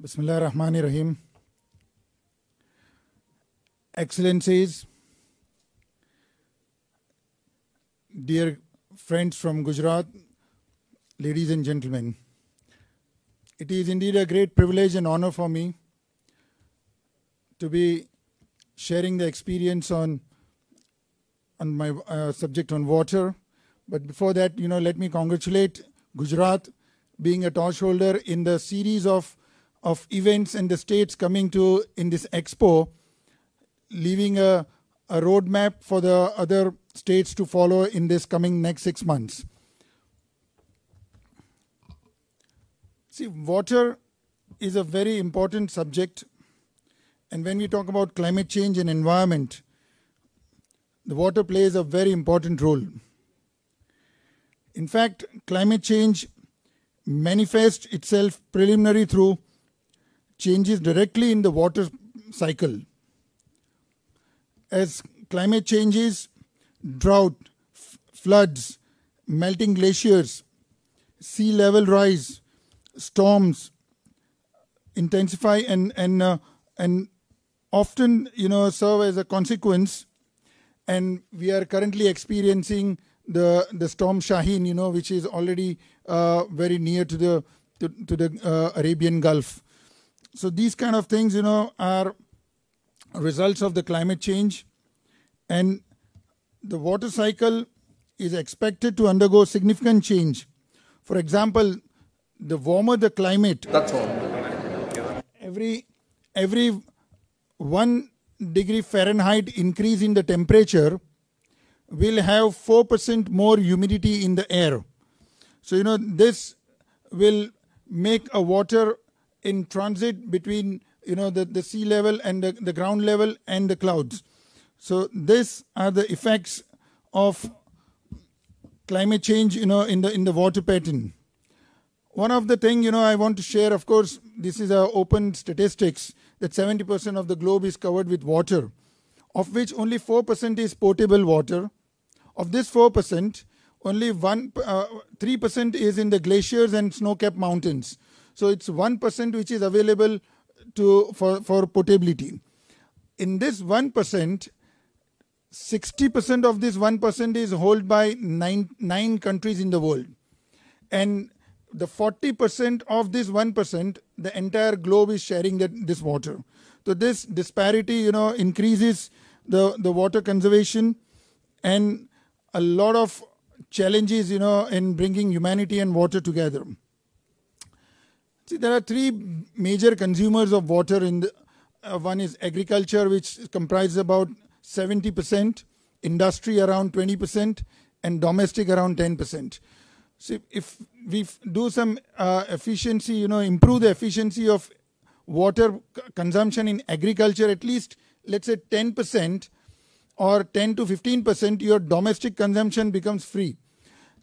Bismillah ar Rahman Rahim. Excellencies, dear friends from Gujarat, ladies and gentlemen, it is indeed a great privilege and honor for me to be sharing the experience on on my uh, subject on water. But before that, you know, let me congratulate Gujarat being a torch holder in the series of of events and the states coming to in this expo, leaving a, a roadmap for the other states to follow in this coming next six months. See, water is a very important subject. And when we talk about climate change and environment, the water plays a very important role. In fact, climate change manifests itself preliminary through changes directly in the water cycle. As climate changes, drought, floods, melting glaciers, sea level rise, storms intensify and and uh, and often you know serve as a consequence and we are currently experiencing the the storm shaheen you know which is already uh, very near to the to, to the uh, arabian gulf so these kind of things, you know, are results of the climate change. And the water cycle is expected to undergo significant change. For example, the warmer the climate. That's all. Every, every one degree Fahrenheit increase in the temperature will have 4% more humidity in the air. So, you know, this will make a water in transit between you know the, the sea level and the, the ground level and the clouds. So these are the effects of climate change you know in the in the water pattern. One of the things, you know I want to share of course this is a open statistics that 70% of the globe is covered with water of which only 4% is potable water. Of this 4%, only 1, uh, 3% is in the glaciers and snow-capped mountains. So it's 1% which is available to for, for portability. In this 1%, 60% of this 1% is held by nine, nine countries in the world. And the 40% of this 1%, the entire globe is sharing that, this water. So this disparity, you know, increases the, the water conservation and a lot of challenges, you know, in bringing humanity and water together. See, there are three major consumers of water in the, uh, one is agriculture, which comprises about 70%, industry around 20%, and domestic around 10%. So if we do some uh, efficiency, you know, improve the efficiency of water consumption in agriculture at least, let's say 10% or 10 to 15%, your domestic consumption becomes free.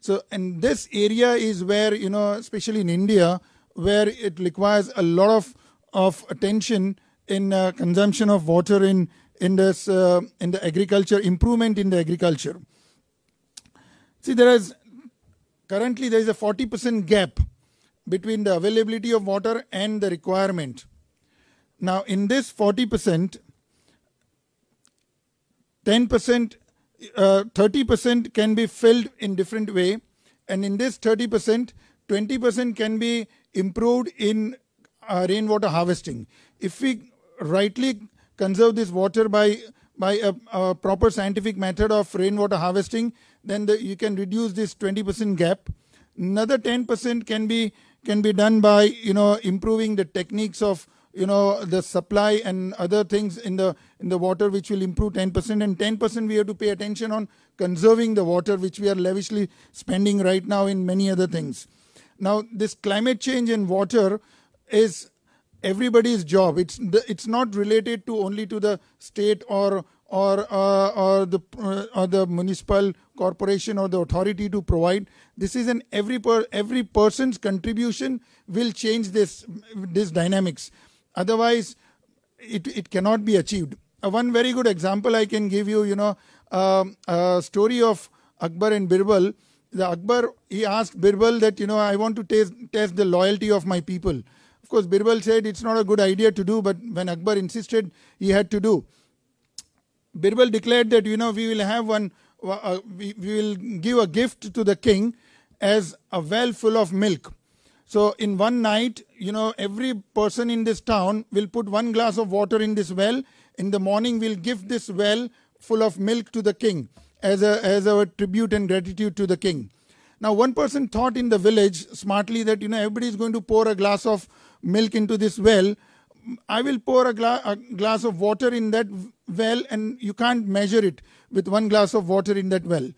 So, and this area is where, you know, especially in India, where it requires a lot of of attention in uh, consumption of water in in this uh, in the agriculture improvement in the agriculture see there is currently there is a 40% gap between the availability of water and the requirement now in this 40% 10% uh, 30% can be filled in different way and in this 30% 20% can be improved in uh, rainwater harvesting. If we rightly conserve this water by by a, a proper scientific method of rainwater harvesting, then the, you can reduce this 20% gap. Another 10% can be can be done by you know improving the techniques of you know the supply and other things in the in the water which will improve 10% and 10% we have to pay attention on conserving the water which we are lavishly spending right now in many other things now, this climate change in water is everybody's job. It's it's not related to only to the state or or uh, or the uh, or the municipal corporation or the authority to provide. This is an every per, every person's contribution will change this this dynamics. Otherwise, it it cannot be achieved. Uh, one very good example I can give you, you know, um, a story of Akbar and Birbal the Akbar, he asked Birbal that, you know, I want to test, test the loyalty of my people. Of course, Birbal said it's not a good idea to do, but when Akbar insisted, he had to do. Birbal declared that, you know, we will have one, uh, we, we will give a gift to the king as a well full of milk. So in one night, you know, every person in this town will put one glass of water in this well. In the morning, we'll give this well full of milk to the king as, a, as our tribute and gratitude to the king. Now, one person thought in the village smartly that, you know, everybody is going to pour a glass of milk into this well. I will pour a, gla a, glass of water in that well, and you can't measure it with one glass of water in that well.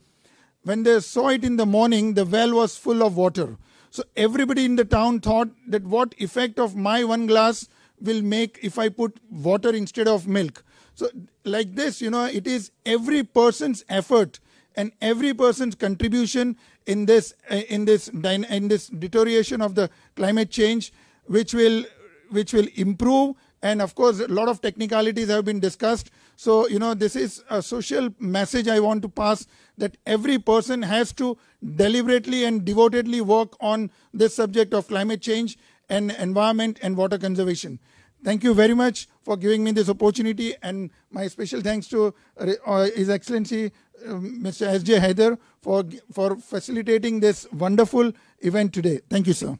When they saw it in the morning, the well was full of water. So everybody in the town thought that what effect of my one glass will make if I put water instead of milk. So, like this, you know, it is every person's effort and every person's contribution in this eh, in this in this deterioration of the climate change, which will which will improve. And of course, a lot of technicalities have been discussed. So, you know, this is a social message I want to pass that every person has to deliberately and devotedly work on this subject of climate change and environment and water conservation. Thank you very much for giving me this opportunity and my special thanks to uh, His Excellency uh, Mr. S.J. Haider for, for facilitating this wonderful event today. Thank you, sir.